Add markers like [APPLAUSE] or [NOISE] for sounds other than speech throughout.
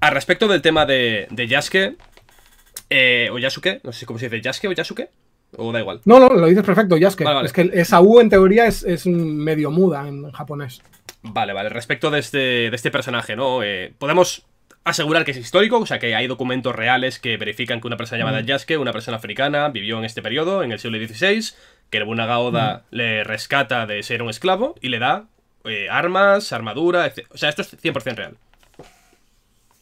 A respecto del tema de, Yasuke, eh, o Yasuke, no sé cómo se dice, Yasuke o Yasuke, o da igual. No, no, lo dices perfecto, Yasuke. Es que esa U en teoría es, medio muda en japonés. Vale, vale, respecto de este, de este personaje, ¿no? Eh, podemos asegurar que es histórico, o sea que hay documentos reales que verifican que una persona llamada mm. Yasuke, una persona africana, vivió en este periodo, en el siglo XVI, que el Oda mm. le rescata de ser un esclavo y le da eh, armas, armadura, etc. O sea, esto es 100% real.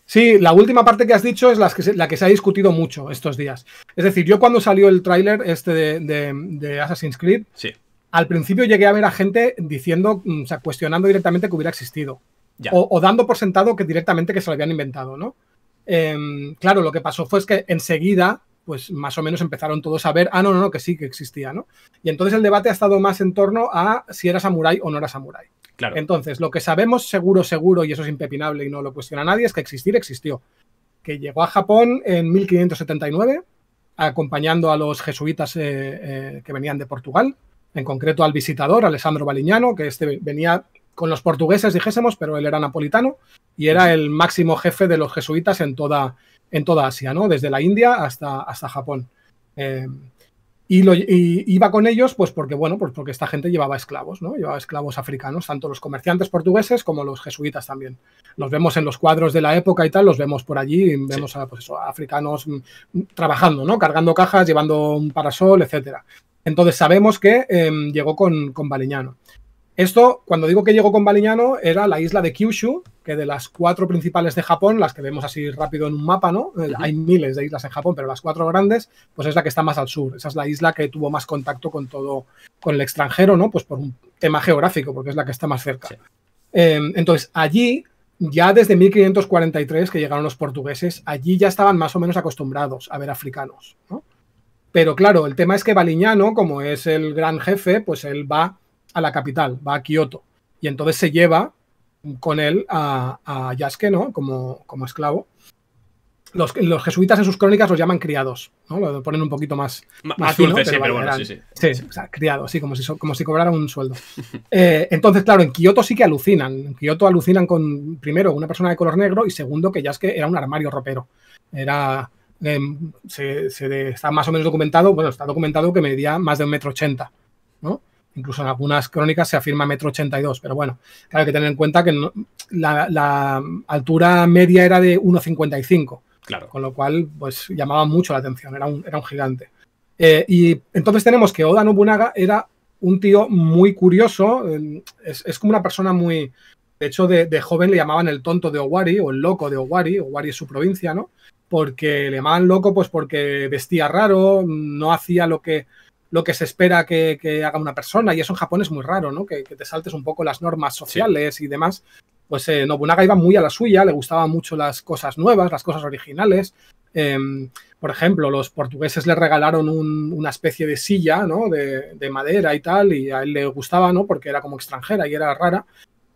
Sí, la última parte que has dicho es la que, se, ha discutido mucho estos días. Es decir, yo cuando salió el tráiler este de, Assassin's Creed, al principio llegué a ver a gente diciendo, mm, sea, cuestionando directamente que hubiera existido. O, dando por sentado que directamente que se lo habían inventado, ¿no? Em, claro, lo que pasó fue es que enseguida, pues más o menos empezaron todos a ver, ah, no, no, no, que sí, que existía, ¿no? Y entonces el debate ha estado más en torno a si era samurái o no era samurái. Entonces, lo que sabemos seguro, seguro, y eso es impepinable y no lo cuestiona nadie, es que existir existió. Que llegó a Japón en 1579, acompañando a los jesuitas eh, eh, que venían de Portugal, en concreto al visitador Alessandro Baliñano, que este venía con los portugueses, dijésemos, pero él era napolitano y era el máximo jefe de los jesuitas en toda, en toda Asia, ¿no? desde la India hasta, hasta Japón. Eh, y, lo, iba con ellos, pues porque, bueno, pues porque esta gente llevaba esclavos, ¿no? Llevaba esclavos africanos, tanto los comerciantes portugueses como los jesuitas también. Los vemos en los cuadros de la época y tal, los vemos por allí, vemos a pues africanos mm, mm, trabajando, ¿no? Cargando cajas, llevando un parasol, etcétera. Entonces sabemos que em, llegó con, con esto, cuando digo que llegó con Baliñano, era la isla de Kyushu, que de las cuatro principales de Japón, las que vemos así rápido en un mapa, ¿no? Eh, hay miles de islas en Japón, pero las cuatro grandes, pues es la que está más al sur. Esa es la isla que tuvo más contacto con todo, con el extranjero, ¿no? Pues por un tema geográfico, porque es la que está más cerca. Em, entonces, allí, ya desde 1543 que llegaron los portugueses, allí ya estaban más o menos acostumbrados a ver africanos, Pero claro, el tema es que Baliñano, como es el gran jefe, pues él va a la capital, va a Kioto. Y entonces se lleva con él a, a Yasuke, ¿no? Como, esclavo. Los, los, jesuitas en sus crónicas los llaman criados, ¿no? Lo ponen un poquito más... más, dulce, sí, bueno, sí, sí. Sí, o sea, criados, sí, como si, como si cobraran un sueldo. [LAUGHS] Eh, entonces, claro, en Kioto sí que alucinan. En Kioto alucinan con, primero, una persona de color negro y segundo, que Yasuke era un armario ropero. Era... Em, se, se, está más o menos documentado, bueno, está documentado que medía más de un metro ochenta, ¿no? Incluso en algunas crónicas se afirma metro 82, pero bueno, hay que tener en cuenta que la, altura media era de 1,55. Claro. Con lo cual, pues llamaba mucho la atención, era un, era un gigante. Eh, y entonces tenemos que Oda Nobunaga era un tío muy curioso, es, como una persona muy... De hecho, de, de, joven le llamaban el tonto de Owari o el loco de Owari, Owari es su provincia, ¿no? Porque le llamaban loco pues porque vestía raro, no hacía lo que lo que se espera que, haga una persona, y eso en Japón es muy raro, ¿no? Que, te saltes un poco las normas sociales y demás. Pues eh, Nobunaga iba muy a la suya, le gustaban mucho las cosas nuevas, las cosas originales. Em, por ejemplo, los portugueses le regalaron una especie de silla, ¿no? De, de, madera y tal, y a él le gustaba, ¿no? Porque era como extranjera y era rara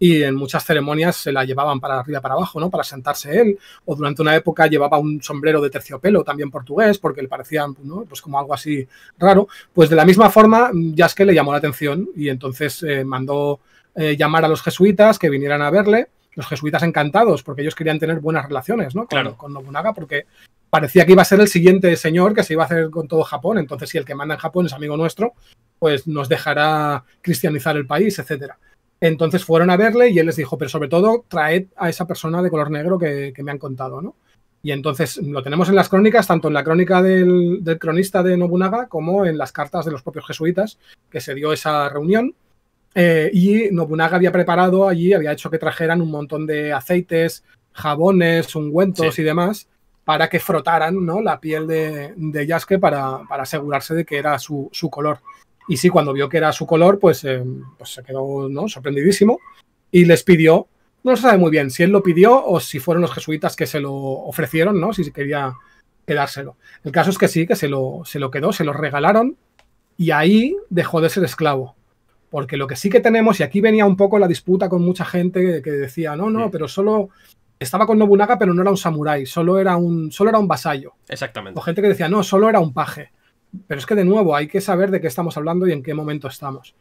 y en muchas ceremonias se la llevaban para arriba, para abajo, ¿no? Para sentarse él. O durante una época llevaba un sombrero de terciopelo también portugués porque le parecía Pues como algo así raro. Pues de la misma forma, Yasuke le llamó la atención y entonces eh, mandó eh, llamar a los jesuitas que vinieran a verle. Los jesuitas encantados porque ellos querían tener buenas relaciones, ¿no? Con, con Nobunaga porque parecía que iba a ser el siguiente señor que se iba a hacer con todo Japón. Entonces, si el que manda en Japón es amigo nuestro, pues nos dejará cristianizar el país, etcétera. Entonces fueron a verle y él les dijo, pero sobre todo traed a esa persona de color negro que, me han contado, ¿no? Y entonces lo tenemos en las crónicas, tanto en la crónica del, cronista de Nobunaga como en las cartas de los propios jesuitas, que se dio esa reunión. Eh, y Nobunaga había preparado allí, había hecho que trajeran un montón de aceites, jabones, ungüentos y demás, para que frotaran ¿no? la piel de, de Yasuke para, asegurarse de que era su, su color. Y sí, cuando vio que era su color, pues, eh, pues, se quedó ¿no? sorprendidísimo y les pidió, no se sabe muy bien si él lo pidió o si fueron los jesuitas que se lo ofrecieron, ¿no? si quería quedárselo. El caso es que sí, que se lo, se lo quedó, se lo regalaron y ahí dejó de ser esclavo. Porque lo que sí que tenemos, y aquí venía un poco la disputa con mucha gente que decía, no, no, pero solo estaba con Nobunaga, pero no era un samurái, solo era un, solo era un vasallo. Exactamente. O gente que decía, no, solo era un paje. Pero es que de nuevo hay que saber de qué estamos hablando y en qué momento estamos.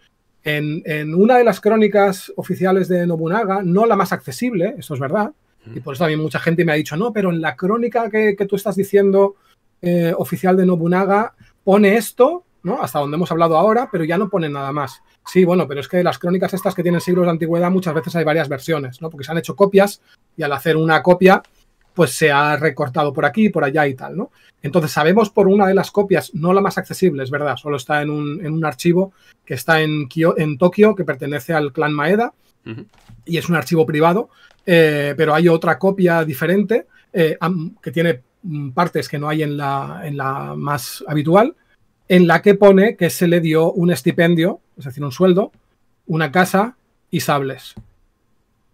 En, una de las crónicas oficiales de Nobunaga, no la más accesible, eso es verdad, y por eso también mucha gente me ha dicho, no, pero en la crónica que, tú estás diciendo eh, oficial de Nobunaga pone esto, ¿no? Hasta donde hemos hablado ahora, pero ya no pone nada más. Sí, bueno, pero es que las crónicas estas que tienen siglos de antigüedad muchas veces hay varias versiones, ¿no? Porque se han hecho copias y al hacer una copia pues se ha recortado por aquí, por allá y tal, ¿no? Entonces sabemos por una de las copias, no la más accesible, es verdad, solo está en un, en un archivo que está en, en Tokio, que pertenece al clan Maeda, y es un archivo privado, eh, pero hay otra copia diferente eh, que tiene mm, partes que no hay en la, en la más habitual, en la que pone que se le dio un estipendio, es decir, un sueldo, una casa y sables.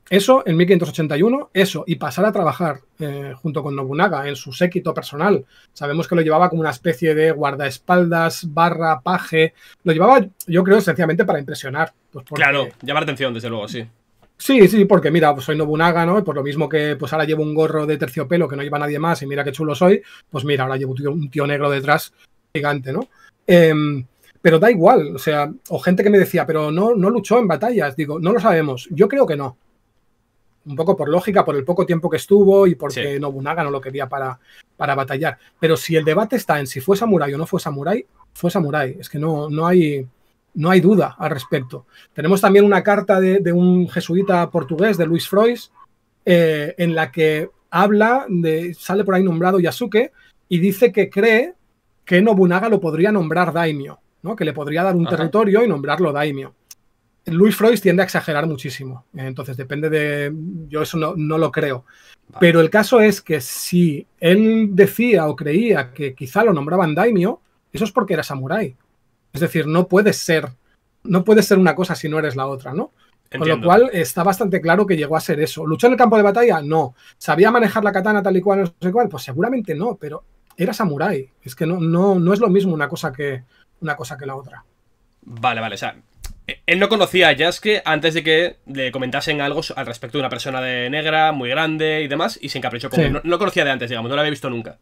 Eso en 1581, eso, y pasar a trabajar eh, junto con Nobunaga en su séquito personal. Sabemos que lo llevaba como una especie de guardaespaldas, barra, paje. Lo llevaba, yo creo, esencialmente para impresionar. Pues claro, llamar atención, desde luego, sí. Sí, sí, porque mira, pues soy Nobunaga, ¿no? Y por lo mismo que pues ahora llevo un gorro de terciopelo que no lleva nadie más y mira qué chulo soy, pues mira, ahora llevo un tío, negro detrás gigante, ¿no? Em, pero da igual, o sea, o gente que me decía, pero no, no luchó en batallas, digo, no lo sabemos, yo creo que no un poco por lógica, por el poco tiempo que estuvo y porque Nobunaga no lo quería para, para batallar. Pero si el debate está en si fue samurái o no fue samurái, fue samurái. Es que no, no, hay, no hay duda al respecto. Tenemos también una carta de, un jesuita portugués, de Luis Frois, eh, en la que habla, de, sale por ahí nombrado Yasuke, y dice que cree que Nobunaga lo podría nombrar daimio, ¿no? que le podría dar un territorio y nombrarlo daimio. Luis Freud tiende a exagerar muchísimo. Entonces, depende de. Yo eso no, no lo creo. Pero el caso es que si él decía o creía que quizá lo nombraban daimio, eso es porque era samurai. Es decir, no puedes ser. No puede ser una cosa si no eres la otra, ¿no? Con lo cual está bastante claro que llegó a ser eso. ¿Luchó en el campo de batalla? No. ¿Sabía manejar la katana tal y cual? No sé cuál. Pues seguramente no, pero era samurái. Es que no, no, no es lo mismo una cosa que, una cosa que la otra. Vale, vale. O sea, él no conocía a Yasuke antes de que le comentasen algo al respecto de una persona de negra, muy grande y demás, y se encaprichó con él. No, conocía de antes, digamos, no lo había visto nunca.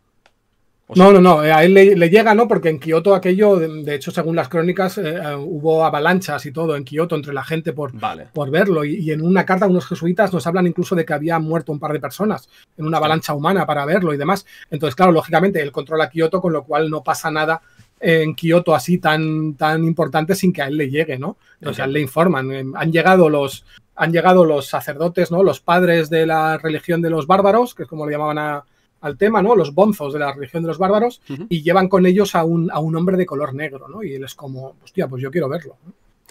no, no, no, eh, a él le, llega, ¿no? Porque en Kioto aquello, de, hecho, según las crónicas, eh, eh, hubo avalanchas y todo en Kioto entre la gente por, por verlo. Y, y, en una carta unos jesuitas nos hablan incluso de que había muerto un par de personas en una avalancha humana para verlo y demás. Entonces, claro, lógicamente, él controla Kioto, con lo cual no pasa nada en Kioto así tan, tan importante sin que a él le llegue, ¿no? O sea, le informan, em, han llegado los, han llegado los sacerdotes, ¿no? Los padres de la religión de los bárbaros, que es como le llamaban al tema, ¿no? Los bonzos de la religión de los bárbaros, y llevan con ellos a un, a un hombre de color negro, ¿no? Y él es como, hostia, pues yo quiero verlo.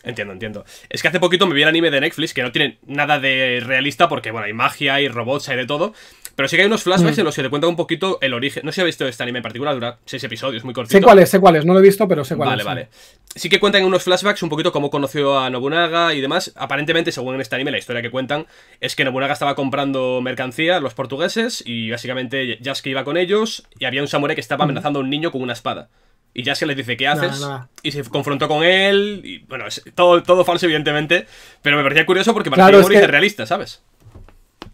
Entiendo, entiendo. Es que hace poquito me vi el anime de Netflix, que no tiene nada de realista, porque, bueno, hay magia, hay robots, hay de todo. Pero sí que hay unos flashbacks en mm. los que te cuentan un poquito el origen. No sé si habéis visto este anime en particular, dura seis episodios, muy cortito. Sé cuáles, sé cuáles, no lo he visto, pero sé cuáles. Vale, vale. Sí que cuentan unos flashbacks un poquito cómo conoció a Nobunaga y demás. Aparentemente, según en este anime, la historia que cuentan es que Nobunaga estaba comprando mercancía a los portugueses y básicamente Yasuke iba con ellos y había un samurái que estaba mm. amenazando a un niño con una espada. Y se les dice, ¿qué haces? Y se confrontó con él. Y bueno, todo, todo falso, evidentemente. Pero me parecía curioso porque parecía claro, es que... realista, ¿sabes?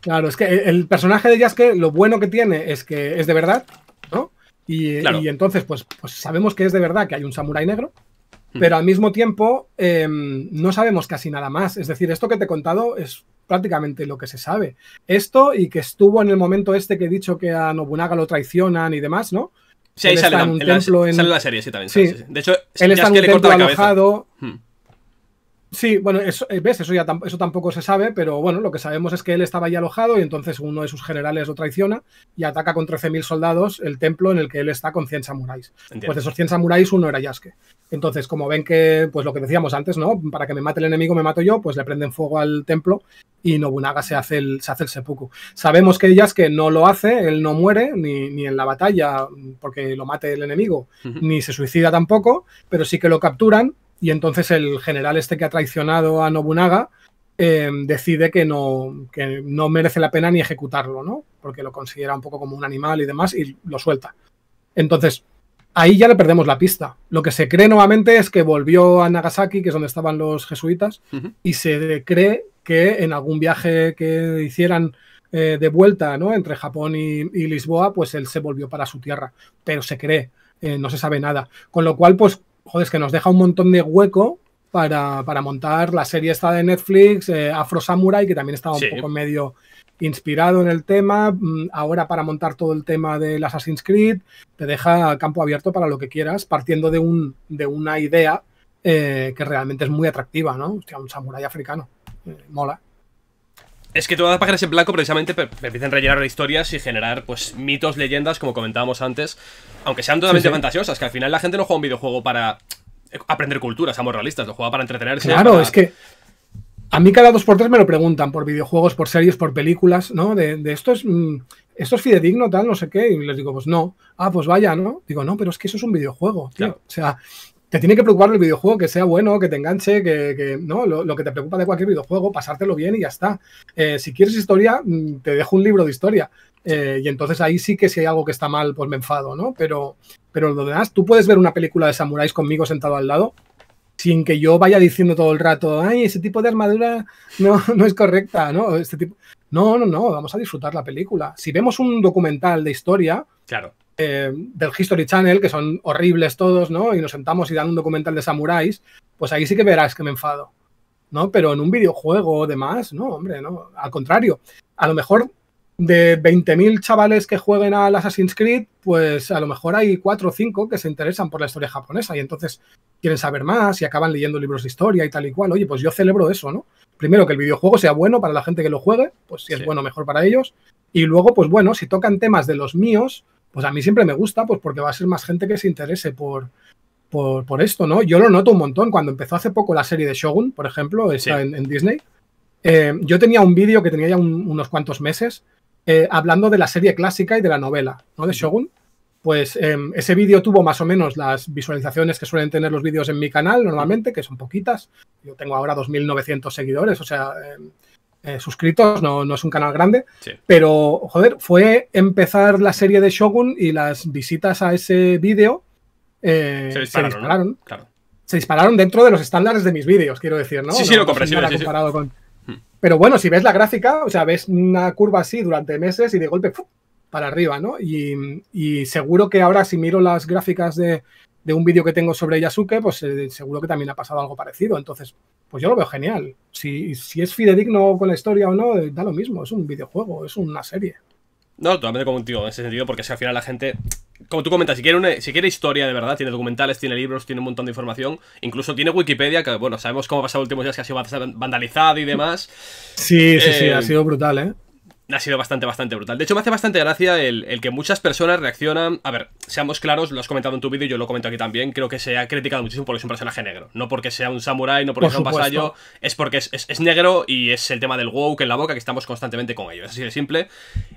Claro, es que el personaje de Yasuke, lo bueno que tiene es que es de verdad, ¿no? Y, entonces, pues, pues, sabemos que es de verdad que hay un samurái negro, hmm. pero al mismo tiempo em, no sabemos casi nada más. Es decir, esto que te he contado es prácticamente lo que se sabe. Esto y que estuvo en el momento este que he dicho que a Nobunaga lo traicionan y demás, ¿no? Sí, ahí sale, en la, serie, sí, también. De hecho, él está en la cabeza. Hmm. Sí, bueno, eso, eh, ves, eso ya eso tampoco se sabe, pero bueno, lo que sabemos es que él estaba ahí alojado y entonces uno de sus generales lo traiciona y ataca con 13.000 soldados el templo en el que él está con 100 samuráis. Pues de esos 100 samuráis uno era Yasuke. Entonces, como ven que, pues lo que decíamos antes, ¿no? Para que me mate el enemigo me mato yo, pues le prenden fuego al templo y Nobunaga se hace el, se hace el seppuku. Sabemos que Yasuke no lo hace, él no muere ni, en la batalla porque lo mate el enemigo, ni se suicida tampoco, pero sí que lo capturan y entonces el general este que ha traicionado a Nobunaga eh, decide que no, no merece la pena ni ejecutarlo, ¿no? Porque lo considera un poco como un animal y demás y lo suelta. Entonces, ahí ya le perdemos la pista. Lo que se cree nuevamente es que volvió a Nagasaki, que es donde estaban los jesuitas, y se cree que en algún viaje que hicieran eh, de vuelta ¿no? entre Japón y, Lisboa, pues él se volvió para su tierra, pero se cree, eh, no se sabe nada. Con lo cual, pues joder, es que nos deja un montón de hueco para, montar la serie esta de Netflix, eh, Afro Samurai, que también estaba un poco medio inspirado en el tema. Mm, ahora para montar todo el tema del Assassin's Creed, te deja campo abierto para lo que quieras, partiendo de, un, de una idea eh, que realmente es muy atractiva, ¿no? Hostia, un samurai africano. Eh, mola. Es que todas las páginas en blanco precisamente empiezan a rellenar historias y generar pues mitos, leyendas, como comentábamos antes, aunque sean totalmente fantasiosas, que al final la gente no juega un videojuego para eh, aprender cultura, seamos realistas, lo juega para entretenerse. Claro, es que a mí cada dos por tres me lo preguntan por videojuegos, por series, por películas, ¿no? De, esto es mm, esto fidedigno, tal, no sé qué. Y les digo, pues no. Ah, pues vaya, ¿no? Digo, no, pero es que eso es un videojuego, tío. Claro. O sea, te tiene que preocupar el videojuego, que sea bueno, que te enganche, que, que no, lo, que te preocupa de cualquier videojuego, pasártelo bien y ya está. Eh, si quieres historia, mm, te dejo un libro de historia. Eh, y entonces ahí sí que si hay algo que está mal, pues me enfado, ¿no? Pero, pero lo demás, tú puedes ver una película de samuráis conmigo sentado al lado sin que yo vaya diciendo todo el rato, ay, ese tipo de armadura no, no es correcta, ¿no? Este tipo... No, no, no, vamos a disfrutar la película. Si vemos un documental de historia, claro eh, del History Channel, que son horribles todos, ¿no? Y nos sentamos y dan un documental de samuráis, pues ahí sí que verás que me enfado, ¿no? Pero en un videojuego o demás, no, hombre, no. Al contrario, a lo mejor de 20.000 chavales que jueguen al Assassin's Creed, pues a lo mejor hay 4 o 5 que se interesan por la historia japonesa y entonces quieren saber más y acaban leyendo libros de historia y tal y cual. Oye, pues yo celebro eso, ¿no? Primero, que el videojuego sea bueno para la gente que lo juegue, pues si es bueno, mejor para ellos. Y luego, pues bueno, si tocan temas de los míos, pues a mí siempre me gusta, pues porque va a ser más gente que se interese por, por, esto, ¿no? Yo lo noto un montón. Cuando empezó hace poco la serie de Shogun, por ejemplo, esa en, Disney, eh, yo tenía un vídeo que tenía ya unos cuantos meses eh, hablando de la serie clásica y de la novela, ¿no? De Shogun. Pues eh, ese vídeo tuvo más o menos las visualizaciones que suelen tener los vídeos en mi canal normalmente, que son poquitas. Yo tengo ahora 2.900 seguidores, o sea, eh, suscritos, no, es un canal grande, pero joder, fue empezar la serie de Shogun y las visitas a ese vídeo eh, se dispararon. dentro de los estándares de mis vídeos, quiero decir, ¿no? Pero bueno, si ves la gráfica, o sea, ves una curva así durante meses y de golpe para arriba, ¿no? y, seguro que ahora si miro las gráficas de, de un vídeo que tengo sobre Yasuke, pues eh, seguro que también ha pasado algo parecido. Entonces, pues yo lo veo genial. Si, si es fidedigno con la historia o no, eh, da lo mismo. Es un videojuego, es una serie. No, totalmente contigo en ese sentido, porque si al final la gente, como tú comentas, si quiere, si quiere historia de verdad, tiene documentales, tiene libros, tiene un montón de información, incluso tiene Wikipedia, que bueno, sabemos cómo ha pasado los últimos días, que ha sido vandalizada y demás. Sí, sí, sí, ha eh, sido brutal, ¿eh? ha sido bastante, bastante brutal. De hecho, me hace bastante gracia el, que muchas personas reaccionan. A ver, seamos claros, lo has comentado en tu vídeo y yo lo comento aquí también. Creo que se ha criticado muchísimo porque es un personaje negro. No porque sea un samurái, no porque sea un pasallo. Es porque es, negro y es el tema del woke en la boca que estamos constantemente con ellos. Es así de simple.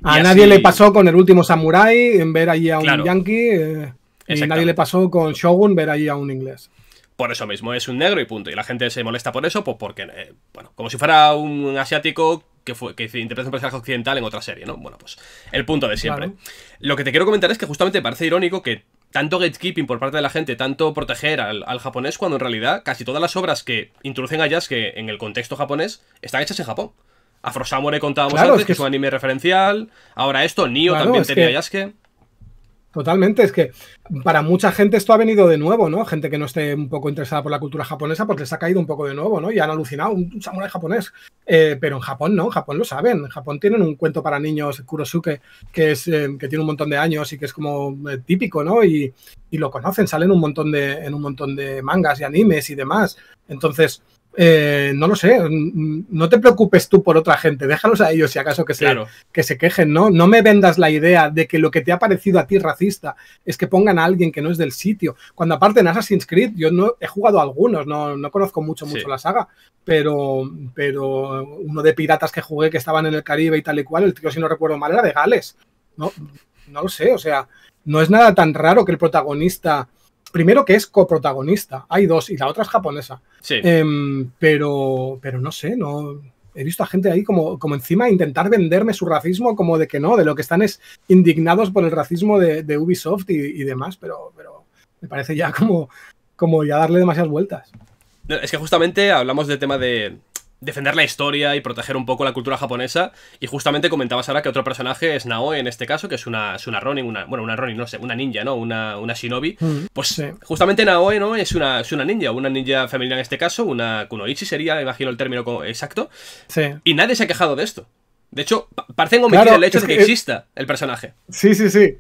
A nadie le pasó con el último samurái en ver allí a un yankee. Eh, y nadie le pasó con Shogun ver allí a un inglés por eso mismo, es un negro y punto. Y la gente se molesta por eso, pues porque, eh, bueno, como si fuera un asiático que, fue, que interpreta un personaje occidental en otra serie, ¿no? Bueno, pues el punto de siempre. Lo que te quiero comentar es que justamente me parece irónico que tanto gatekeeping por parte de la gente, tanto proteger al, japonés, cuando en realidad casi todas las obras que introducen a Yasuke en el contexto japonés están hechas en Japón. Afro Samurai contábamos antes, que es un anime referencial. Ahora esto, Nio también tenía que... Yasuke. Totalmente, es que para mucha gente esto ha venido de nuevo, ¿no? Gente que no esté un poco interesada por la cultura japonesa, porque les ha caído un poco de nuevo, ¿no? Y han alucinado un samurai japonés. Eh, pero en Japón no, en Japón lo saben. En Japón tienen un cuento para niños, Kurosuke, que, es, eh, que tiene un montón de años y que es como eh, típico, ¿no? Y, y, lo conocen, salen un montón de, en un montón de mangas y animes y demás. Entonces, eh, no lo sé, no te preocupes tú por otra gente, déjalos a ellos si acaso que se, quejen, ¿no? No me vendas la idea de que lo que te ha parecido a ti racista es que pongan a alguien que no es del sitio. Cuando aparte en Assassin's Creed, yo no he jugado algunos, no, conozco mucho, mucho la saga, pero, pero uno de piratas que jugué que estaban en el Caribe y tal y cual, el tío, si no recuerdo mal, era de Gales. No, no lo sé, o sea, no es nada tan raro que el protagonista primero que es coprotagonista, hay dos, y la otra es japonesa. Sí. Em, pero, pero no sé, no he visto a gente ahí como, como encima intentar venderme su racismo, como de que no, de lo que están es indignados por el racismo de, Ubisoft y, demás, pero, pero me parece ya como, como ya darle demasiadas vueltas. Es que justamente hablamos de tema de, defender la historia y proteger un poco la cultura japonesa. Y justamente comentabas ahora que otro personaje es Naoe en este caso, que es una, es una Ronin, una, bueno, una Ronin, no sé, una ninja, ¿no? Una, shinobi. Mm, pues justamente Naoe, ¿no? Es una, ninja, una ninja femenina en este caso, una kunoichi sería, imagino el término exacto. Sí. Y nadie se ha quejado de esto. De hecho, parecen omitir el hecho de que exista el personaje. Sí, sí, sí.